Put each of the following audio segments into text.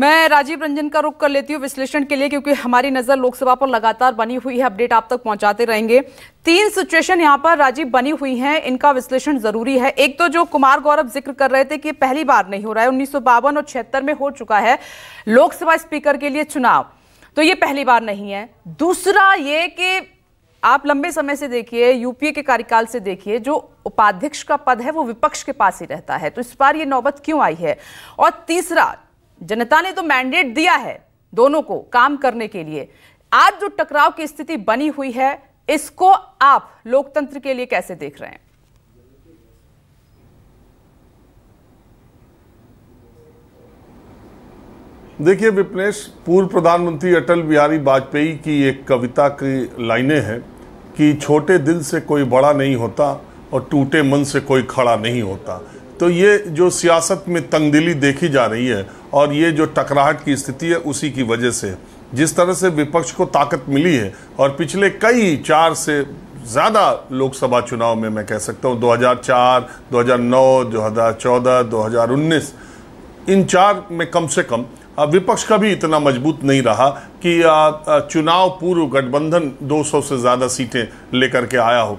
मैं राजीव रंजन का रुख कर लेती हूँ विश्लेषण के लिए क्योंकि हमारी नज़र लोकसभा पर लगातार बनी हुई है अपडेट आप तक पहुंचाते रहेंगे तीन सिचुएशन यहाँ पर राजीव बनी हुई हैं इनका विश्लेषण जरूरी है एक तो जो कुमार गौरव जिक्र कर रहे थे कि पहली बार नहीं हो रहा है उन्नीस और छिहत्तर में हो चुका है लोकसभा स्पीकर के लिए चुनाव तो ये पहली बार नहीं है दूसरा ये कि आप लंबे समय से देखिए यूपीए के कार्यकाल से देखिए जो उपाध्यक्ष का पद है वो विपक्ष के पास ही रहता है तो इस बार ये नौबत क्यों आई है और तीसरा जनता ने तो मैंडेट दिया है दोनों को काम करने के लिए आज जो टकराव की स्थिति बनी हुई है इसको आप लोकतंत्र के लिए कैसे देख रहे हैं देखिए विपनेश पूर्व प्रधानमंत्री अटल बिहारी वाजपेयी की एक कविता की लाइनें हैं कि छोटे दिल से कोई बड़ा नहीं होता और टूटे मन से कोई खड़ा नहीं होता तो ये जो सियासत में तंगदिली देखी जा रही है और ये जो टकराहट की स्थिति है उसी की वजह से जिस तरह से विपक्ष को ताकत मिली है और पिछले कई चार से ज़्यादा लोकसभा चुनाव में मैं कह सकता हूँ 2004, 2009, 2014, 2019 इन चार में कम से कम विपक्ष का भी इतना मजबूत नहीं रहा कि चुनाव पूर्व गठबंधन 200 से ज़्यादा सीटें लेकर के आया हो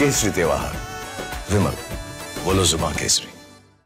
केसरी त्यौहार विमल बोलो जुमा केसरी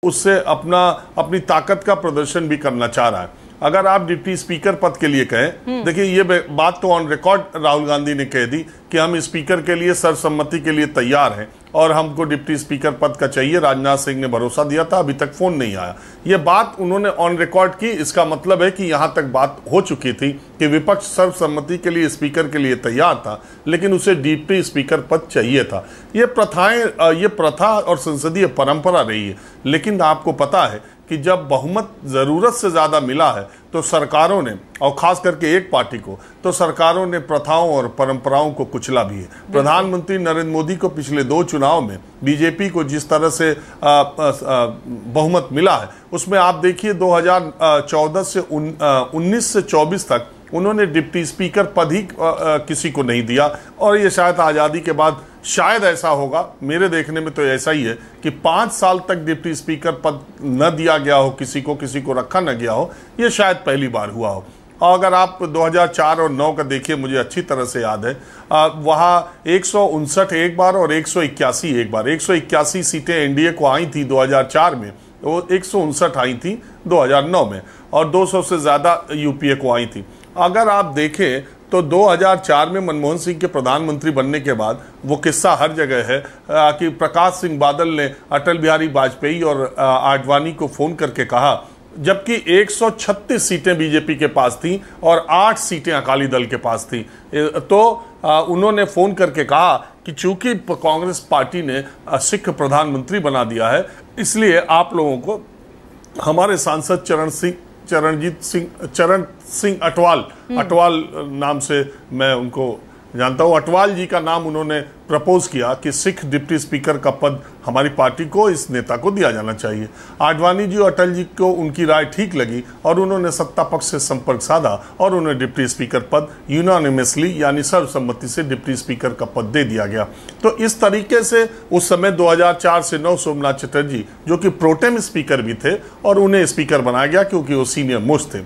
उससे अपना अपनी ताकत का प्रदर्शन भी करना चाह रहा है अगर आप डिप्टी स्पीकर पद के लिए कहें हम्म। देखिए ये बात तो ऑन रिकॉर्ड राहुल गांधी ने कह दी कि हम स्पीकर के लिए सर्वसम्मति के लिए तैयार हैं और हमको डिप्टी स्पीकर पद का चाहिए राजनाथ सिंह ने भरोसा दिया था अभी तक फोन नहीं आया ये बात उन्होंने ऑन रिकॉर्ड की इसका मतलब है कि यहाँ तक बात हो चुकी थी कि विपक्ष सर्वसम्मति के लिए स्पीकर के लिए तैयार था लेकिन उसे डिप्टी स्पीकर पद चाहिए था ये प्रथाएं ये प्रथा और संसदीय परंपरा रही है लेकिन आपको पता है कि जब बहुमत ज़रूरत से ज़्यादा मिला है तो सरकारों ने और ख़ास करके एक पार्टी को तो सरकारों ने प्रथाओं और परंपराओं को कुचला भी है प्रधानमंत्री नरेंद्र मोदी को पिछले दो चुनाव में बीजेपी को जिस तरह से आ, आ, आ, बहुमत मिला है उसमें आप देखिए 2014 से उन, आ, 19 से 24 तक उन्होंने डिप्टी स्पीकर पद ही किसी को नहीं दिया और ये शायद आज़ादी के बाद शायद ऐसा होगा मेरे देखने में तो ऐसा ही है कि पाँच साल तक डिप्टी स्पीकर पद न दिया गया हो किसी को किसी को रखा न गया हो यह शायद पहली बार हुआ हो और अगर आप 2004 और 9 का देखिए मुझे अच्छी तरह से याद है वहाँ एक एक बार और एक एक बार एक सीटें एनडीए को आई थी 2004 में वो एक आई थी 2009 में और 200 से ज़्यादा यूपीए को आई थी अगर आप देखें तो 2004 में मनमोहन सिंह के प्रधानमंत्री बनने के बाद वो किस्सा हर जगह है कि प्रकाश सिंह बादल ने अटल बिहारी वाजपेयी और आडवाणी को फ़ोन करके कहा जबकि 136 सीटें बीजेपी के पास थीं और 8 सीटें अकाली दल के पास थीं तो उन्होंने फ़ोन करके कहा कि चूंकि कांग्रेस पार्टी ने सिख प्रधानमंत्री बना दिया है इसलिए आप लोगों को हमारे सांसद चरण सिंह चरणजीत सिंह चरण सिंह अटवाल हम्म। अटवाल नाम से मैं उनको जानता हूँ अटवाल जी का नाम उन्होंने प्रपोज किया कि सिख डिप्टी स्पीकर का पद हमारी पार्टी को इस नेता को दिया जाना चाहिए आडवाणी जी और अटल जी को उनकी राय ठीक लगी और उन्होंने सत्ता पक्ष से संपर्क साधा और उन्हें डिप्टी स्पीकर पद यूनानिमसली यानी सर्वसम्मति से डिप्टी स्पीकर का पद दे दिया गया तो इस तरीके से उस समय 2004 से नौ सोमनाथ चटर्जी जो कि प्रोटेम स्पीकर भी थे और उन्हें स्पीकर बनाया गया क्योंकि वो सीनियर मोस्ट थे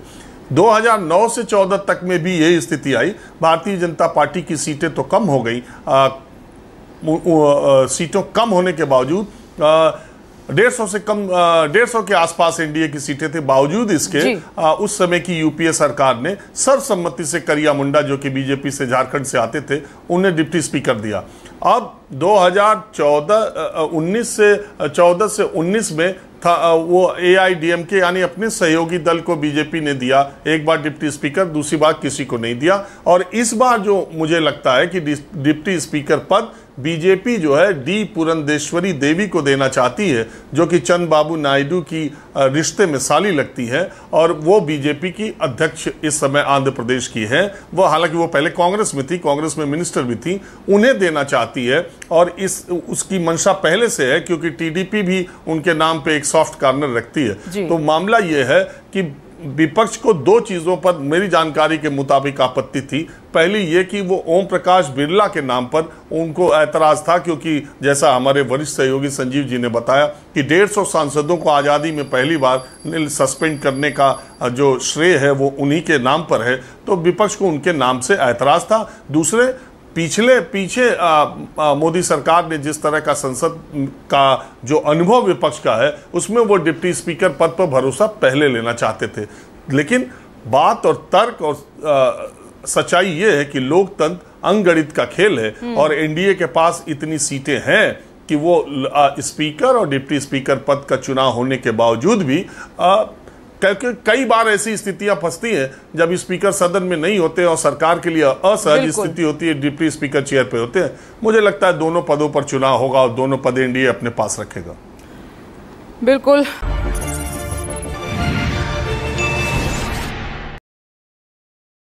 2009 से 14 तक में भी यही स्थिति आई भारतीय जनता पार्टी की सीटें तो कम हो गई आ, सीटों कम होने के बावजूद डेढ़ सौ से कम डेढ़ सौ के आसपास एनडीए की सीटें थी बावजूद इसके आ, उस समय की यूपीए सरकार ने सर्वसम्मति से करिया मुंडा जो कि बीजेपी से झारखंड से आते थे उन्हें डिप्टी स्पीकर दिया अब 2014 19 से 14 से 19 में था वो एआईडीएमके यानी अपने सहयोगी दल को बीजेपी ने दिया एक बार डिप्टी स्पीकर दूसरी बार किसी को नहीं दिया और इस बार जो मुझे लगता है कि डिप्टी स्पीकर पद बीजेपी जो है डी पुरंदेश्वरी देवी को देना चाहती है जो कि चंद बाबू नायडू की रिश्ते में साली लगती है और वो बीजेपी की अध्यक्ष इस समय आंध्र प्रदेश की है वो हालांकि वो पहले कांग्रेस में थी कांग्रेस में मिनिस्टर भी थी उन्हें देना चाहती है और इस उसकी मंशा पहले से है क्योंकि टीडीपी भी उनके नाम पे एक सॉफ्ट कार्नर रखती है तो मामला ये है कि विपक्ष को दो चीज़ों पर मेरी जानकारी के मुताबिक आपत्ति थी पहली ये कि वो ओम प्रकाश बिरला के नाम पर उनको ऐतराज़ था क्योंकि जैसा हमारे वरिष्ठ सहयोगी संजीव जी ने बताया कि डेढ़ सौ सांसदों को आज़ादी में पहली बार सस्पेंड करने का जो श्रेय है वो उन्हीं के नाम पर है तो विपक्ष को उनके नाम से ऐतराज़ था दूसरे पिछले पीछे मोदी सरकार ने जिस तरह का संसद का जो अनुभव विपक्ष का है उसमें वो डिप्टी स्पीकर पद पर भरोसा पहले लेना चाहते थे लेकिन बात और तर्क और आ, सच्चाई ये है कि लोकतंत्र अंगणित का खेल है हम्म। और एनडीए के पास इतनी सीटें हैं कि वो स्पीकर और डिप्टी स्पीकर पद का चुनाव होने के बावजूद भी क्योंकि कई बार ऐसी स्थितियां फंसती हैं जब स्पीकर सदन में नहीं होते और सरकार के लिए असहज स्थिति होती है डिप्टी स्पीकर चेयर पे होते हैं मुझे लगता है दोनों पदों पर चुनाव होगा और दोनों पद एनडीए अपने पास रखेगा बिल्कुल